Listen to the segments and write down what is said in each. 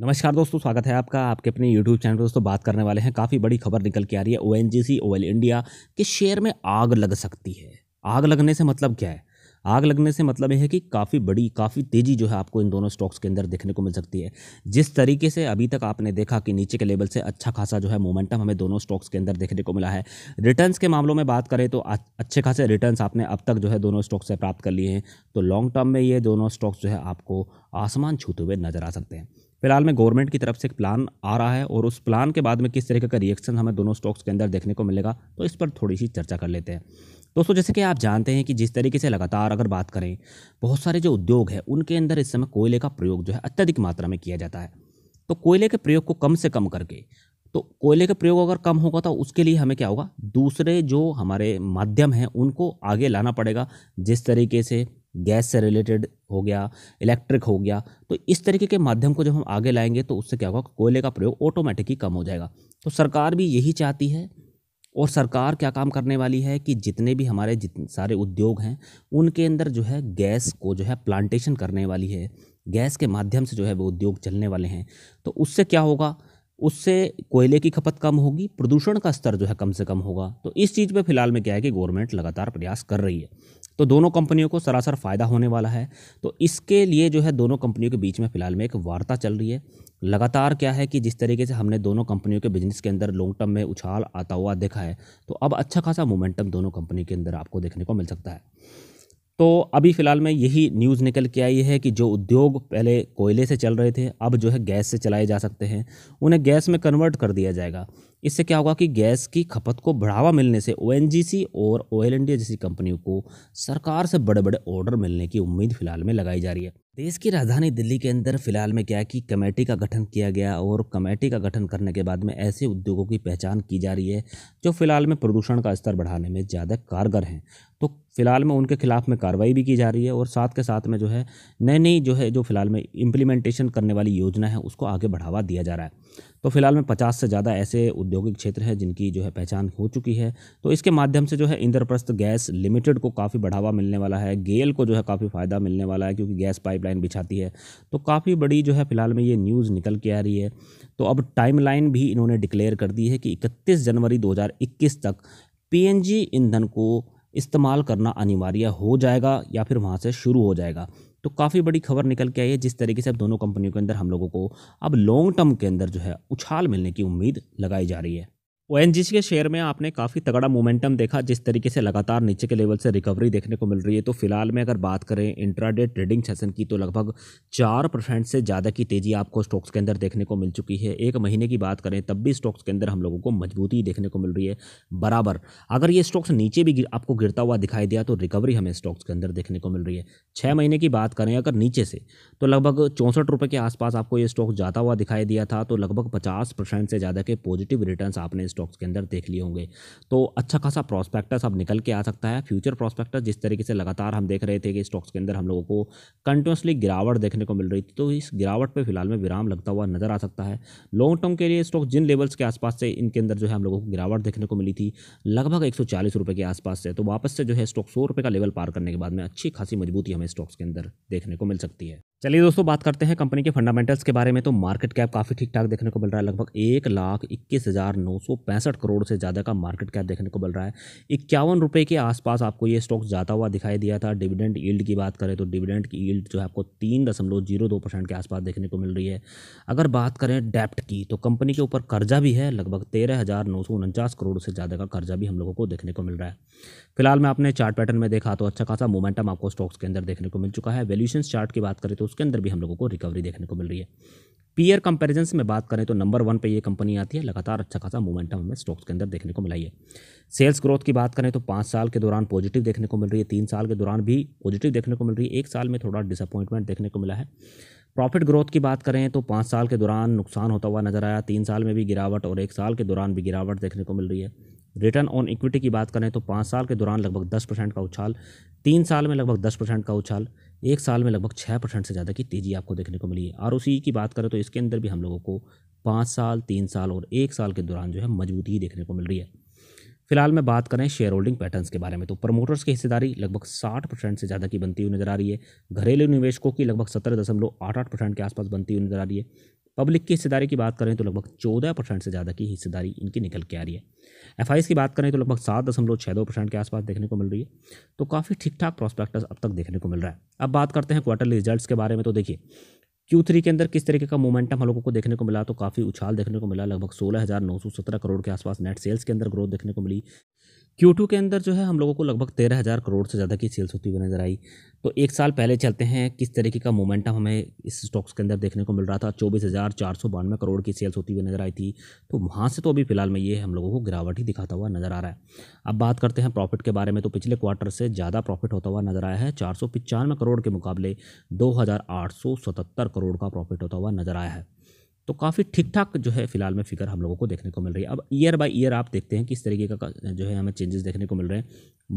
नमस्कार दोस्तों स्वागत है आपका आपके अपने यूट्यूब चैनल पर दोस्तों बात करने वाले हैं काफ़ी बड़ी खबर निकल के आ रही है O N G C India के शेयर में आग लग सकती है आग लगने से मतलब क्या है आग लगने से मतलब यह है कि काफ़ी बड़ी काफ़ी तेज़ी जो है आपको इन दोनों स्टॉक्स के अंदर देखने को मिल सकती है जिस तरीके से अभी तक आपने देखा कि नीचे के लेवल से अच्छा खासा जो है मोमेंटम हमें दोनों स्टॉक्स के अंदर देखने को मिला है रिटर्न्स के मामलों में बात करें तो अच्छे खासे रिटर्न्स आपने अब तक जो है दोनों स्टॉक्स से प्राप्त कर लिए हैं तो लॉन्ग टर्म में ये दोनों स्टॉक्स जो है आपको आसमान छूते हुए नजर आ सकते हैं फिलहाल में गवर्नमेंट की तरफ से एक प्लान आ रहा है और उस प्लान के बाद में किस तरीके का रिएक्शन हमें दोनों स्टॉक्स के अंदर देखने को मिलेगा तो इस पर थोड़ी सी चर्चा कर लेते हैं दोस्तों जैसे कि आप जानते हैं कि जिस तरीके से लगातार अगर बात करें बहुत सारे जो उद्योग हैं उनके अंदर इस समय कोयले का प्रयोग जो है अत्यधिक मात्रा में किया जाता है तो कोयले के प्रयोग को कम से कम करके तो कोयले का प्रयोग अगर कम होगा तो उसके लिए हमें क्या होगा दूसरे जो हमारे माध्यम हैं उनको आगे लाना पड़ेगा जिस तरीके से गैस से रिलेटेड हो गया इलेक्ट्रिक हो गया तो इस तरीके के माध्यम को जब हम आगे लाएंगे तो उससे क्या होगा कोयले का प्रयोग ऑटोमेटिक ही कम हो जाएगा तो सरकार भी यही चाहती है और सरकार क्या काम करने वाली है कि जितने भी हमारे जितने सारे उद्योग हैं उनके अंदर जो है गैस को जो है प्लांटेशन करने वाली है गैस के माध्यम से जो है वो उद्योग चलने वाले हैं तो उससे क्या होगा उससे कोयले की खपत कम होगी प्रदूषण का स्तर जो है कम से कम होगा तो इस चीज़ पे फिलहाल में क्या है कि गवर्नमेंट लगातार प्रयास कर रही है तो दोनों कंपनियों को सरासर फ़ायदा होने वाला है तो इसके लिए जो है दोनों कंपनियों के बीच में फ़िलहाल में एक वार्ता चल रही है लगातार क्या है कि जिस तरीके से हमने दोनों कंपनियों के बिजनेस के अंदर लॉन्ग टर्म में उछाल आता हुआ देखा है तो अब अच्छा खासा मोमेंटम दोनों कंपनी के अंदर आपको देखने को मिल सकता है तो अभी फ़िलहाल में यही न्यूज़ निकल के आई है कि जो उद्योग पहले कोयले से चल रहे थे अब जो है गैस से चलाए जा सकते हैं उन्हें गैस में कन्वर्ट कर दिया जाएगा इससे क्या होगा कि गैस की खपत को बढ़ावा मिलने से ओ और ऑयल इंडिया जैसी कंपनियों को सरकार से बड़े बड़े ऑर्डर मिलने की उम्मीद फिलहाल में लगाई जा रही है देश की राजधानी दिल्ली के अंदर फिलहाल में क्या है कि कमेटी का गठन किया गया और कमेटी का गठन करने के बाद में ऐसे उद्योगों की पहचान की जा रही है जो फिलहाल में प्रदूषण का स्तर बढ़ाने में ज़्यादा कारगर हैं तो फिलहाल में उनके खिलाफ में कार्रवाई भी की जा रही है और साथ के साथ में जो है नई नई जो है जो फिलहाल में इम्प्लीमेंटेशन करने वाली योजना है उसको आगे बढ़ावा दिया जा रहा है तो फिलहाल में पचास से ज़्यादा ऐसे औद्योगिक क्षेत्र हैं जिनकी जो है पहचान हो चुकी है तो इसके माध्यम से जो है इंद्रप्रस्थ गैस लिमिटेड को काफ़ी बढ़ावा मिलने वाला है गेल को जो है काफ़ी फ़ायदा मिलने वाला है क्योंकि गैस पाइपलाइन बिछाती है तो काफ़ी बड़ी जो है फिलहाल में ये न्यूज़ निकल के आ रही है तो अब टाइमलाइन भी इन्होंने डिक्लेयर कर दी है कि इकतीस जनवरी दो तक पी ईंधन को इस्तेमाल करना अनिवार्य हो जाएगा या फिर वहाँ से शुरू हो जाएगा तो काफ़ी बड़ी खबर निकल के आई है जिस तरीके से अब दोनों कंपनियों के अंदर हम लोगों को अब लॉन्ग टर्म के अंदर जो है उछाल मिलने की उम्मीद लगाई जा रही है ओ के शेयर में आपने काफ़ी तगड़ा मोमेंटम देखा जिस तरीके से लगातार नीचे के लेवल से रिकवरी देखने को मिल रही है तो फिलहाल में अगर बात करें इंट्राडे ट्रेडिंग सेशन की तो लगभग चार परसेंट से ज़्यादा की तेज़ी आपको स्टॉक्स के अंदर देखने को मिल चुकी है एक महीने की बात करें तब भी स्टॉक्स के अंदर हम लोगों को मजबूती देखने को मिल रही है बराबर अगर ये स्टॉक्स नीचे भी आपको गिरता हुआ दिखाई दिया तो रिकवरी हमें स्टॉक्स के अंदर देखने को मिल रही है छः महीने की बात करें अगर नीचे से तो लगभग चौंसठ रुपये के आसपास आपको ये स्टॉक जाता हुआ दिखाई दिया था तो लगभग पचास से ज़्यादा के पॉजिटिव रिटर्न आपने स्टॉक्स के अंदर देख लिए होंगे तो अच्छा खासा प्रॉस्पेक्टस अब निकल के आ सकता है फ्यूचर प्रॉस्पेक्टस जिस तरीके से लगातार हम देख रहे थे कि स्टॉक्स के अंदर हम लोगों को कंटिन्यूसली गिरावट देखने को मिल रही थी तो इस गिरावट पर फिलहाल में विराम लगता हुआ नजर आ सकता है लॉन्ग टर्म के लिए स्टॉक जिन लेवल्स के आसपास से इनके अंदर जो है हम लोगों को गिरावट देखने को मिली थी लगभग एक रुपए के आसपास से तो वापस से जो है स्टॉक सौ रुपये का लेवल पार करने के बाद में अच्छी खासी मजबूती हमें स्टॉक्स के अंदर देखने को मिल सकती है चलिए दोस्तों बात करते हैं कंपनी के फंडामेंटल्स के बारे में तो मार्केट कैप काफ़ी ठीक ठाक देखने को मिल रहा है लगभग एक लाख इक्कीस हज़ार नौ सौ पैंसठ करोड़ से ज़्यादा का मार्केट कैप देखने को मिल रहा है इक्यावन रुपये के आसपास आपको ये स्टॉक जाता हुआ दिखाई दिया था डिविडेंड ईल्ड की बात करें तो डिविडेंड की ईल्ड जो है आपको तीन दशमलव जीरो दो परसेंट के आसपास देखने को मिल रही है अगर बात करें डेप्ट की तो कंपनी के ऊपर कर्जा भी है लगभग तेरह हज़ार नौ सौ उनचास करोड़ से ज़्यादा का कर्जा भी हम लोगों को देखने को मिल रहा है फिलहाल मैं अपने चार्ट पैटर्न में देखा तो अच्छा खासा मोमेंटम आपको स्टॉक्स के अंदर देखने को मिल चुका है वैल्यूशन चार्ट की बात करें तो उसके अंदर भी हम लोगों को रिकवरी देखने को मिल रही है पीयर कंपेरिजन में बात करें तो नंबर वन पे ये कंपनी आती है लगातार अच्छा खासा मोमेंटम हमें स्टॉक्स के अंदर देखने को मिला है सेल्स ग्रोथ की बात करें तो पाँच साल के दौरान पॉजिटिव देखने को मिल रही है तीन साल के दौरान भी पॉजिटिव देखने को मिल रही है एक साल में थोड़ा डिसअपॉइंटमेंट देखने को मिला है प्रॉफिट ग्रोथ की बात करें तो पाँच साल के दौरान नुकसान होता हुआ नजर आया तीन साल में भी गिरावट और एक साल के दौरान भी गिरावट देखने को मिल रही है रिटर्न ऑन इक्विटी की बात करें तो पाँच साल के दौरान लगभग दस परसेंट का उछाल तीन साल में लगभग दस परसेंट का उछाल एक साल में लगभग छः परसेंट से ज़्यादा की तेज़ी आपको देखने को मिली है आर की बात करें तो इसके अंदर भी हम लोगों को पाँच साल तीन साल और एक साल के दौरान जो है मजबूती देखने को मिल रही है फिलहाल मैं बात करें शेयर होल्डिंग पैटर्न्स के बारे में तो प्रमोटर्स की हिस्सेदारी लगभग साठ परसेंट से ज़्यादा की बनती हुई नजर आ रही है घरेलू निवेशकों की लगभग सत्रह दशमलव आठ आठ परसेंट के आसपास बनती हुई नजर आ रही है पब्लिक की हिस्सेदारी की बात करें तो लगभग चौदह परसेंट से ज़्यादा की हिस्सेदारी इनकी निकल के आ रही है एफ की बात करें तो लगभग सात दशमलव छः दो परसेंट के आसपास देखने को मिल रही है तो काफ़ी ठीक ठाक प्रॉस्पेक्टस अब तक देखने को मिल रहा है अब बात करते हैं क्वार्टरली रिजल्ट्स के बारे में तो देखिए क्यू थ्री के अंदर किस तरीके का मोमेंटम हम लोगों को देखने को मिला तो काफ़ी उछाल देखने को मिला लगभग सोलह हज़ार नौ सौ सत्रह करोड़ के आसपास नेट सेल्स के अंदर ग्रोथ देखने को मिली क्यू के अंदर जो है हम लोगों को लगभग तेरह हज़ार करोड़ से ज़्यादा की सेल्स होती हुई नज़र आई तो एक साल पहले चलते हैं किस तरीके का मोमेंटम हमें इस स्टॉक्स के अंदर देखने को मिल रहा था चौबीस हज़ार चार सौ बानवे करोड़ की सेल्स होती हुई नज़र आई थी तो वहाँ से तो अभी फिलहाल में ये हम लोगों को गिरावट ही दिखाता हुआ नज़र आ रहा है अब बात करते हैं प्रॉफिट के बारे में तो पिछले क्वार्टर से ज़्यादा प्रॉफिट होता हुआ नज़र आया है चार करोड़ के मुकाबले दो करोड़ का प्रॉफिट होता हुआ नज़र आया है तो काफ़ी ठीक ठाक जो है फिलहाल में फिगर हम लोगों को देखने को मिल रही है अब ईयर बाय ईयर आप देखते हैं किस तरीके का जो है हमें चेंजेस देखने को मिल रहे हैं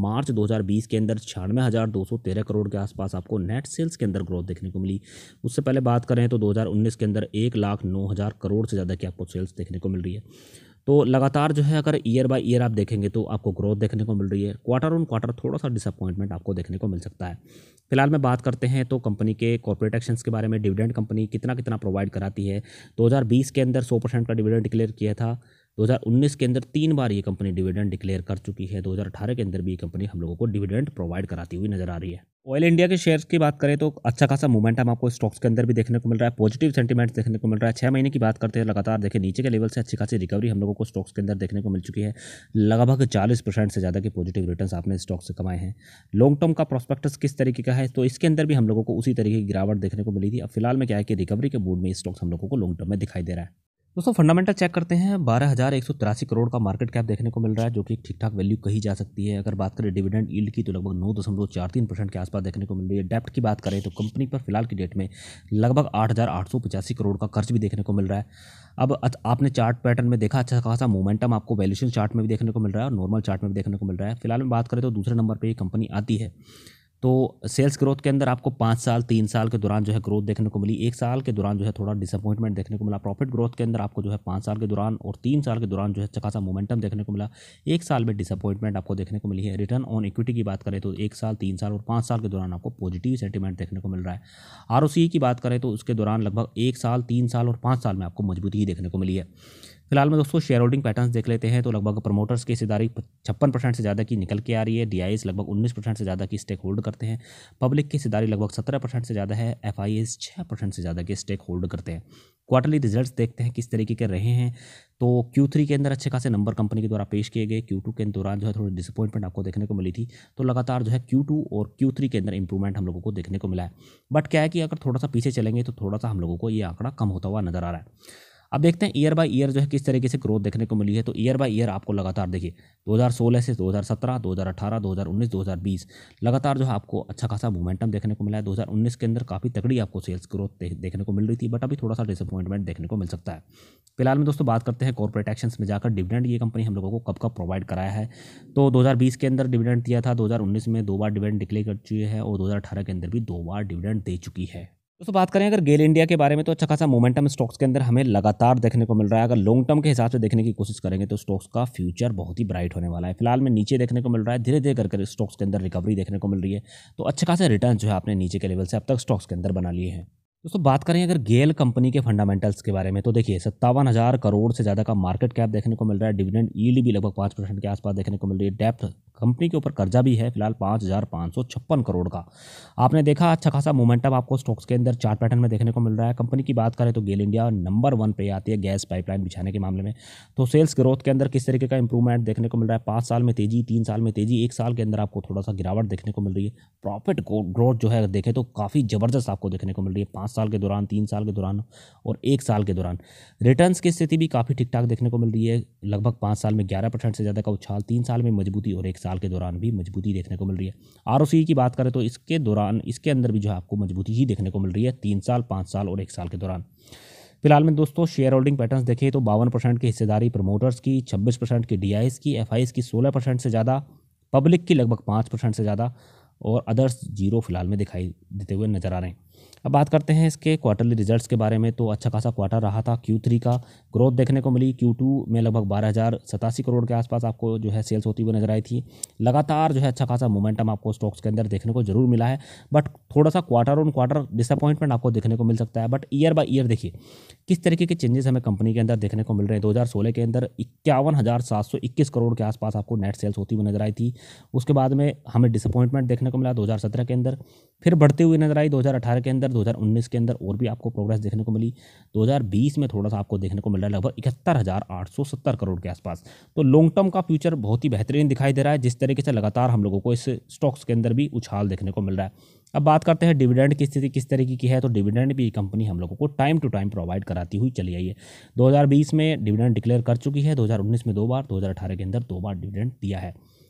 मार्च 2020 के अंदर छियानवे हज़ार दो सौ तेरह करोड़ के आसपास आपको नेट सेल्स के अंदर ग्रोथ देखने को मिली उससे पहले बात करें तो 2019 के अंदर एक लाख नौ हज़ार करोड़ से ज़्यादा की आपको सेल्स देखने को मिल रही है तो लगातार जो है अगर ईयर बाय ईयर आप देखेंगे तो आपको ग्रोथ देखने को मिल रही है क्वार्टर ऑन क्वार्टर थोड़ा सा डिसअपॉइंटमेंट आपको देखने को मिल सकता है फिलहाल मैं बात करते हैं तो कंपनी के कॉर्पोरेट एक्शंस के बारे में डिविडेंड कंपनी कितना कितना प्रोवाइड कराती है 2020 के अंदर 100 परसेंट का डिविडेंड डिक्लेयर किया था 2019 के अंदर तीन बार ये कंपनी डिविडेंड डिक्लेयर कर चुकी है 2018 के अंदर भी ये कंपनी हम लोगों को डिविडेंड प्रोवाइड कराती हुई नजर आ रही है ऑयल इंडिया के शेयर्स की बात करें तो अच्छा खासा हम आपको स्टॉक्स के अंदर भी देखने को मिल रहा है पॉजिटिव सेंटीमेंट देखने को मिल रहा है छह महीने की बात करते हैं लगातार देखें नीचे के लेवल से अच्छी खासी रिकवरी हम लोगों को स्टॉक्स के अंदर देखने को मिल चुकी है लगभग चालीस परसेंट से ज़्यादा के पॉजिटिव रिटर्न आपने स्टॉक से कमाए हैं लॉन्ग टर्म का प्रोस्पेक्टस किस तरीके का है तो इसके अंदर भी हम लोगों को उसी तरीके की गिरावट देखने को मिली थी अब फिलहाल में क्या है कि रिकवरी के मूड में स्टॉक्स हम लोगों को लॉन्ग टर्म में दिखाई दे रहा है दोस्तों फंडामेंटल चेक करते हैं बारह हज़ार एक सौ तिरासी करोड़ का मार्केट कैप देखने को मिल रहा है जो कि ठीक ठाक वैल्यू कही जा सकती है अगर बात करें डिविडेंड ईल्ड की तो लगभग नौ दशमलव चार तीन परसेंट के आसपास देखने को मिल रही है डेप्ट की बात करें तो कंपनी पर फिलहाल की डेट में लगभग आठ हज़ार आठ सौ पचासी करोड़ का कर्ज भी देखने को मिल रहा है अब आपने चार्ट पैटर्न में देखा अच्छा खासा मोमेंटम आपको वैल्यूशन चार्ट में भी देखने को मिल रहा है और नॉर्मल चार्ट में भी देखने को मिल रहा है फिलहाल में बात करें तो दूसरे नंबर पर ये कंपनी आती है तो सेल्स ग्रोथ के अंदर आपको पाँच साल तीन साल के दौरान जो है ग्रोथ देखने को मिली एक साल के दौरान जो है थोड़ा डिसअपॉइंटमेंट देखने को मिला प्रॉफिट ग्रोथ के अंदर आपको जो है पाँच साल के दौरान और तीन साल के दौरान जो है अच्छा मोमेंटम देखने को मिला एक साल में डिसअपॉइंटमेंट आपको देखने को मिली है रिटर्न ऑन इक्विटी की बात करें तो एक साल तीन साल और पाँच साल के दौरान आपको पॉजिटिव सेंटीमेंट देखने को मिल रहा है आर की बात करें तो उसके दौरान लगभग एक साल तीन साल और पाँच साल में आपको मजबूती ही देखने को मिली है फिलहाल में दोस्तों शेयर होल्डिंग पैटर्न देख लेते हैं तो लगभग प्रमोटर्स की हिस्सेदारी छप्पन परसेंट से ज़्यादा की निकल के आ रही है डी लगभग उन्नीस परसेंट से ज़्यादा की स्टेक होल्ड करते हैं पब्लिक की हिस्सेदारी लगभग सत्रह परसेंट से ज़्यादा है एफ आई एस छः परसेंट से ज़्यादा की स्टेक होल्ड करते हैं क्वार्टरली रिजल्ट्स देखते हैं किस तरीके के रहे हैं तो Q3 के अंदर अच्छे खासे नंबर कंपनी के द्वारा पेश किए गए Q2 के दौरान जो है थोड़ी डिसअपॉइंटमेंट आपको देखने को मिली थी तो लगातार जो है Q2 और Q3 के अंदर इंप्रूवमेंट हम लोगों को देखने को मिला है बट क्या है कि अगर थोड़ा सा पीछे चलेंगे तो थोड़ा सा हम लोगों को ये आंकड़ा कम होता हुआ नजर आ रहा है अब देखते हैं ईयर बाय ईयर जो है किस तरीके से ग्रोथ देखने को मिली है तो ईयर बाय ईयर आपको लगातार देखिए 2016 से 2017 2018 2019 2020 लगातार जो है आपको अच्छा खासा मोमेंटम देखने को मिला है 2019 के अंदर काफ़ी तगड़ी आपको सेल्स ग्रोथ देखने को मिल रही थी बट अभी थोड़ा सा डिसअपॉइंटमेंट देखने को मिल सकता है फिलहाल में दोस्तों बात करते हैं कॉर्पोरेट एक्शन में जाकर डिविडेंड ये कंपनी हम लोगों को कब कब प्रोवाइड कराया है तो दो के अंदर डिविडेंड दिया था दो में दो बार डिविडेंड डिक्लेयर कर चुकी है और दो के अंदर भी दो बार डिविडेंड दे चुकी है दोस्तों बात करें अगर गेल इंडिया के बारे में तो अच्छा खासा मोमेंटम स्टॉक्स के अंदर हमें लगातार देखने को मिल रहा है अगर लॉन्ग टर्म के हिसाब से देखने की कोशिश करेंगे तो स्टॉक्स का फ्यूचर बहुत ही ब्राइट होने वाला है फिलहाल में नीचे देखने को मिल रहा है धीरे धीरे करके स्टॉक्स के अंदर रिकवरी देखने को मिल रही है तो अच्छे खासा रिटर्न जो है आपने नीचे के लेवल से अब तक स्टॉक्स के अंदर बना लिए हैं दोस्तों बात करें अगर गेल कंपनी के फंडामेंटल्स के बारे में तो देखिए सत्तावन हज़ार करोड़ से ज़्यादा का मार्केट कैप देखने को मिल रहा है डिविडेंड ईल्ड भी लगभग पाँच परसेंट के आसपास देखने को मिल रही है डेप्थ कंपनी के ऊपर कर्जा भी है फिलहाल पाँच हज़ार पाँच सौ छप्पन करोड़ का आपने देखा अच्छा खासा मोमेंटम आपको स्टॉक्स के अंदर चार्ट पैटर्न में देखने को मिल रहा है कंपनी की बात करें तो गेल इंडिया नंबर वन पे आती है गैस पाइपलाइन बिछाने के मामले में तो सेल्स ग्रोथ के अंदर किस तरीके का इंप्रूवमेंट देखने को मिल रहा है पाँच साल में तेजी तीन साल में तेजी एक साल के अंदर आपको थोड़ा सा गिरावट देखने को मिल रही है प्रॉफिट ग्रोथ जो है देखें तो काफ़ी ज़बरदस्त आपको देखने को मिल रही है पाँच साल के दौरान तीन साल के दौरान और एक साल के दौरान रिटर्न की स्थिति भी काफ़ी ठीक ठाक देखने को मिल रही है लगभग पाँच साल में ग्यारह परसेंट से ज़्यादा का उछाल तीन साल में मजबूती और एक साल के दौरान भी मजबूती देखने को मिल रही है आर e की बात करें तो इसके दौरान इसके अंदर भी जो है आपको मजबूती ही देखने को मिल रही है तीन साल पाँच साल और एक साल के दौरान फिलहाल में दोस्तों शेयर होल्डिंग पैटर्न्स देखें तो बावन परसेंट की हिस्सेदारी प्रमोटर्स की छब्बीस परसेंट की डी की एफ की सोलह परसेंट से ज़्यादा पब्लिक की लगभग पाँच परसेंट से ज़्यादा और अदर्स जीरो फिलहाल में दिखाई देते हुए नजर आ रहे हैं अब बात करते हैं इसके क्वार्टरली रिजल्ट्स के बारे में तो अच्छा खासा क्वार्टर रहा था क्यू थ्री का ग्रोथ देखने को मिली क्यू टू में लगभग बारह हज़ार सतासी करोड़ के आसपास आपको जो है सेल्स होती हुई नजर आई थी लगातार जो है अच्छा खासा मोमेंटम आपको स्टॉक्स के अंदर देखने को जरूर मिला है बट थोड़ा सा क्वार्टर ऑन क्वार्टर डिसअपॉइंटमेंट आपको देखने को मिल सकता है बट ईयर बाई ईयर देखिए किस तरीके के चेंजेस हमें कंपनी के अंदर देखने को मिल रहे हैं दो के अंदर इक्यावन करोड़ के आसपास आपको नेट सेल्स होती हुई नजर आई थी उसके बाद में हमें डिसअपॉइंटमेंट देखने को मिला दो के अंदर फिर बढ़ती हुई नजर आई दो के के अंदर 2019 के अंदर और भी आपको प्रोग्रेस देखने को मिली 2020 में थोड़ा सा आपको देखने को मिल रहा है लगभग इकहत्तर करोड़ के आसपास तो लॉन्ग टर्म का फ्यूचर बहुत ही बेहतरीन दिखाई दे रहा है जिस तरीके से लगातार हम लोगों को इस स्टॉक्स के अंदर भी उछाल देखने को मिल रहा है अब बात करते हैं डिविडेंड की स्थिति किस तरीके की है तो डिविडेंड भी कंपनी हम लोगों को टाइम टू टाइम प्रोवाइड कराती हुई चली आई है 2020 में डिविडेंड डिक्लेयर कर चुकी है 2019 में दो बार 2018 के अंदर दो बार डिविडेंड दिया है